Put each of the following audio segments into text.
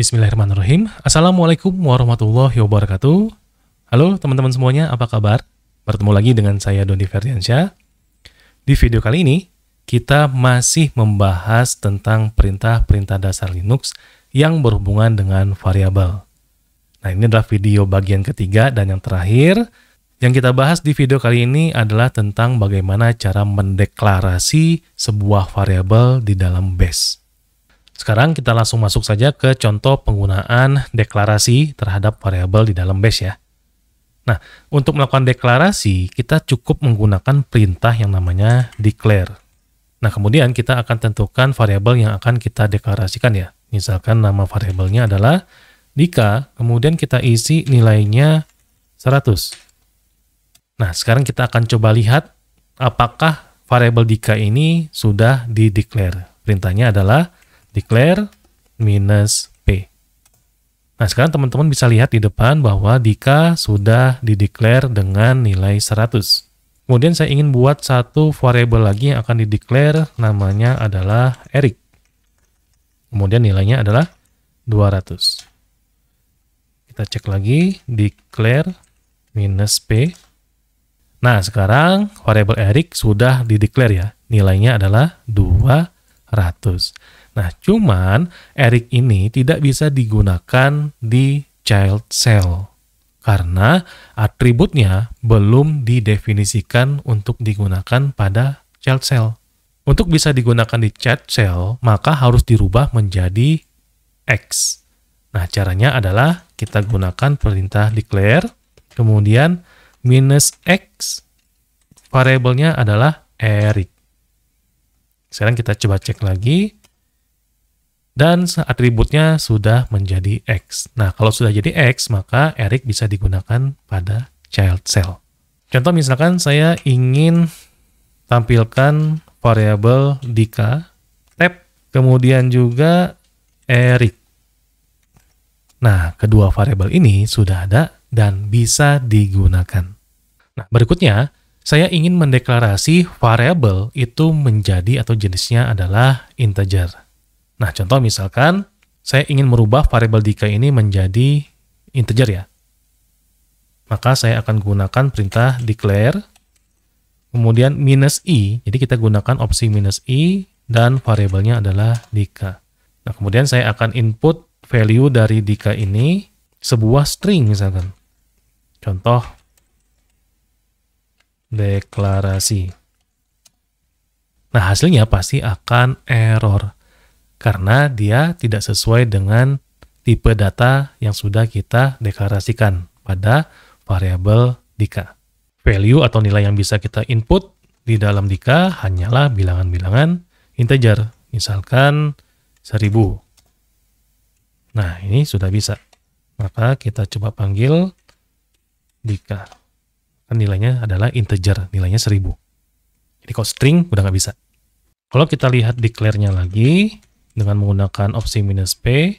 Bismillahirrahmanirrahim. Assalamualaikum warahmatullahi wabarakatuh. Halo teman-teman semuanya, apa kabar? Bertemu lagi dengan saya Doni Ferdiansyah. Di video kali ini, kita masih membahas tentang perintah-perintah dasar Linux yang berhubungan dengan variabel. Nah, ini adalah video bagian ketiga dan yang terakhir. Yang kita bahas di video kali ini adalah tentang bagaimana cara mendeklarasi sebuah variabel di dalam base. Sekarang kita langsung masuk saja ke contoh penggunaan deklarasi terhadap variabel di dalam base ya. Nah, untuk melakukan deklarasi, kita cukup menggunakan perintah yang namanya declare. Nah, kemudian kita akan tentukan variabel yang akan kita deklarasikan ya. Misalkan nama variabelnya adalah Dika, kemudian kita isi nilainya 100. Nah, sekarang kita akan coba lihat apakah variabel Dika ini sudah dideklar. Perintahnya adalah declare minus P. Nah, sekarang teman-teman bisa lihat di depan bahwa Dika sudah dideklar dengan nilai 100. Kemudian saya ingin buat satu variable lagi yang akan dideklar, namanya adalah Eric. Kemudian nilainya adalah 200. Kita cek lagi, declare minus P. Nah, sekarang variable Eric sudah dideklar ya. Nilainya adalah 200. Nah, cuman Eric ini tidak bisa digunakan di child cell karena atributnya belum didefinisikan untuk digunakan pada child cell. Untuk bisa digunakan di child cell, maka harus dirubah menjadi X. Nah, caranya adalah kita gunakan perintah declare, kemudian minus X, variabelnya adalah Eric. Sekarang kita coba cek lagi dan atributnya sudah menjadi X. Nah, kalau sudah jadi X, maka Eric bisa digunakan pada child cell. Contoh misalkan saya ingin tampilkan variabel Dika, tab, kemudian juga Eric. Nah, kedua variabel ini sudah ada dan bisa digunakan. Nah, berikutnya, saya ingin mendeklarasi variabel itu menjadi atau jenisnya adalah integer. Nah, contoh misalkan saya ingin merubah variabel dika ini menjadi integer ya. Maka saya akan gunakan perintah declare, kemudian minus i, jadi kita gunakan opsi minus i, dan variabelnya adalah dika. Nah, kemudian saya akan input value dari dika ini sebuah string misalkan. Contoh deklarasi. Nah, hasilnya pasti akan error karena dia tidak sesuai dengan tipe data yang sudah kita deklarasikan pada variabel dika. Value atau nilai yang bisa kita input di dalam dika hanyalah bilangan-bilangan integer, misalkan 1000. Nah, ini sudah bisa. Maka kita coba panggil dika. Kan nilainya adalah integer, nilainya 1000. Jadi kalau string udah nggak bisa. Kalau kita lihat declare-nya lagi, dengan menggunakan opsi minus P.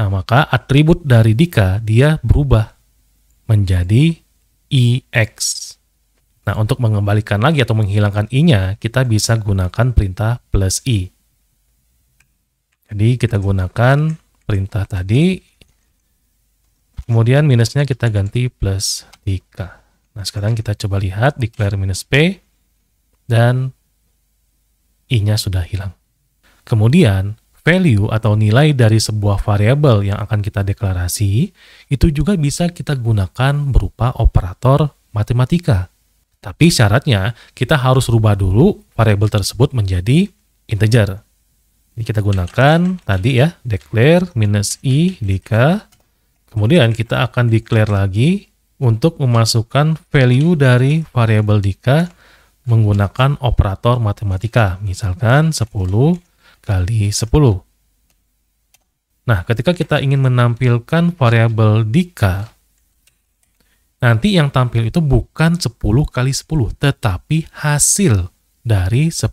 Nah, maka atribut dari Dika dia berubah menjadi EX. Nah, untuk mengembalikan lagi atau menghilangkan I-nya, kita bisa gunakan perintah plus I. Jadi, kita gunakan perintah tadi. Kemudian minusnya kita ganti plus Dika. Nah, sekarang kita coba lihat declare minus P dan I-nya sudah hilang. Kemudian, value atau nilai dari sebuah variabel yang akan kita deklarasi itu juga bisa kita gunakan berupa operator matematika. Tapi syaratnya kita harus rubah dulu variabel tersebut menjadi integer. Ini kita gunakan tadi ya, declare minus i dika. Kemudian kita akan declare lagi untuk memasukkan value dari variabel dika menggunakan operator matematika. Misalkan 10 kali 10. Nah, ketika kita ingin menampilkan variabel dika, nanti yang tampil itu bukan 10 kali 10, tetapi hasil dari 10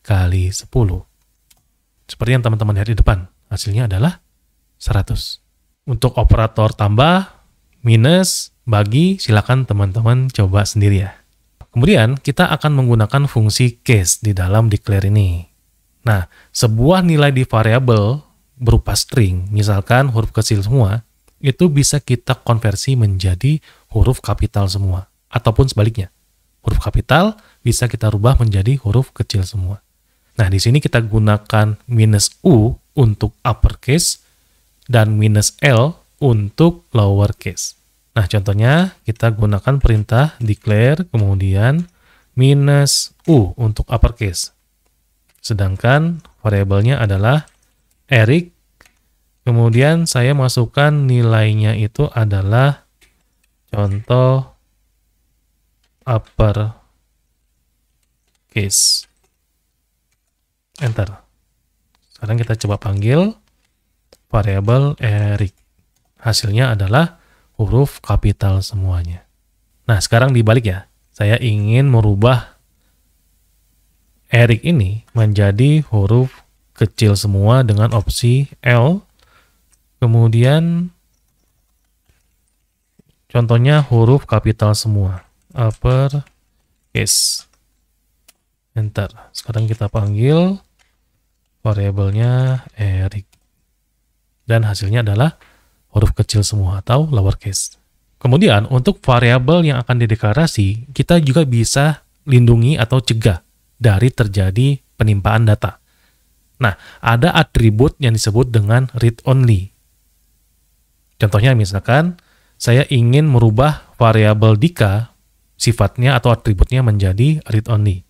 kali 10. Seperti yang teman-teman lihat di depan, hasilnya adalah 100. Untuk operator tambah, minus, bagi, silakan teman-teman coba sendiri ya. Kemudian, kita akan menggunakan fungsi case di dalam declare ini. Nah, sebuah nilai di variabel berupa string, misalkan huruf kecil semua, itu bisa kita konversi menjadi huruf kapital semua. Ataupun sebaliknya, huruf kapital bisa kita rubah menjadi huruf kecil semua. Nah, di sini kita gunakan minus U untuk uppercase dan minus L untuk lowercase. Nah, contohnya kita gunakan perintah declare kemudian minus U untuk uppercase Sedangkan variabelnya adalah Eric. Kemudian saya masukkan nilainya itu adalah contoh upper case. Enter. Sekarang kita coba panggil variabel Eric. Hasilnya adalah huruf kapital semuanya. Nah, sekarang dibalik ya. Saya ingin merubah Eric ini menjadi huruf kecil semua dengan opsi L. Kemudian contohnya huruf kapital semua. Upper case. Enter. Sekarang kita panggil variabelnya Eric Dan hasilnya adalah huruf kecil semua atau lowercase. Kemudian untuk variabel yang akan dideklarasi, kita juga bisa lindungi atau cegah dari terjadi penimpaan data. Nah, ada atribut yang disebut dengan read only. Contohnya misalkan saya ingin merubah variabel dika sifatnya atau atributnya menjadi read only.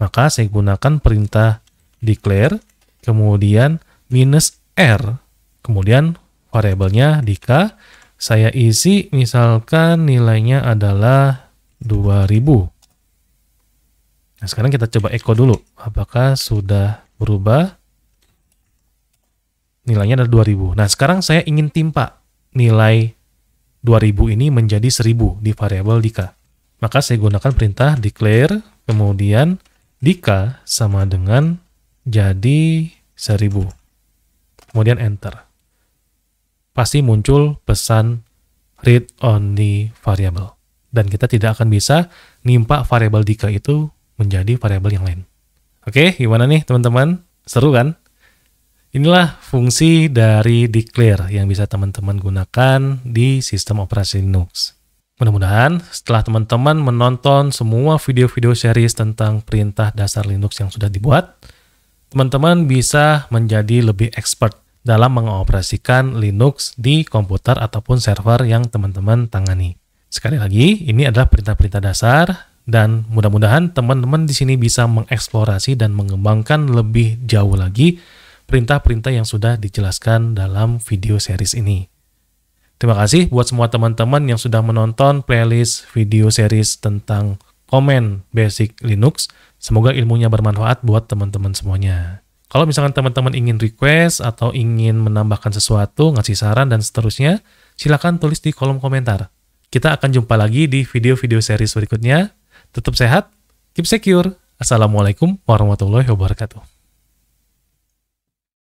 Maka saya gunakan perintah declare kemudian minus r kemudian variabelnya dika saya isi misalkan nilainya adalah 2000 Nah, sekarang kita coba echo dulu. Apakah sudah berubah? Nilainya adalah 2000. Nah, sekarang saya ingin timpa nilai 2000 ini menjadi 1000 di variabel Dika. Maka saya gunakan perintah declare, kemudian Dika sama dengan jadi 1000. Kemudian enter. Pasti muncul pesan read only variable. Dan kita tidak akan bisa nimpa variable Dika itu menjadi variabel yang lain. Oke, gimana nih teman-teman? Seru kan? Inilah fungsi dari declare yang bisa teman-teman gunakan di sistem operasi Linux. Mudah-mudahan setelah teman-teman menonton semua video-video series tentang perintah dasar Linux yang sudah dibuat, teman-teman bisa menjadi lebih expert dalam mengoperasikan Linux di komputer ataupun server yang teman-teman tangani. Sekali lagi, ini adalah perintah-perintah dasar dan mudah-mudahan teman-teman di sini bisa mengeksplorasi dan mengembangkan lebih jauh lagi perintah-perintah yang sudah dijelaskan dalam video series ini. Terima kasih buat semua teman-teman yang sudah menonton playlist video series tentang komen basic Linux. Semoga ilmunya bermanfaat buat teman-teman semuanya. Kalau misalkan teman-teman ingin request atau ingin menambahkan sesuatu, ngasih saran, dan seterusnya, silakan tulis di kolom komentar. Kita akan jumpa lagi di video-video series berikutnya. Tetap sehat, keep secure. Assalamualaikum warahmatullahi wabarakatuh.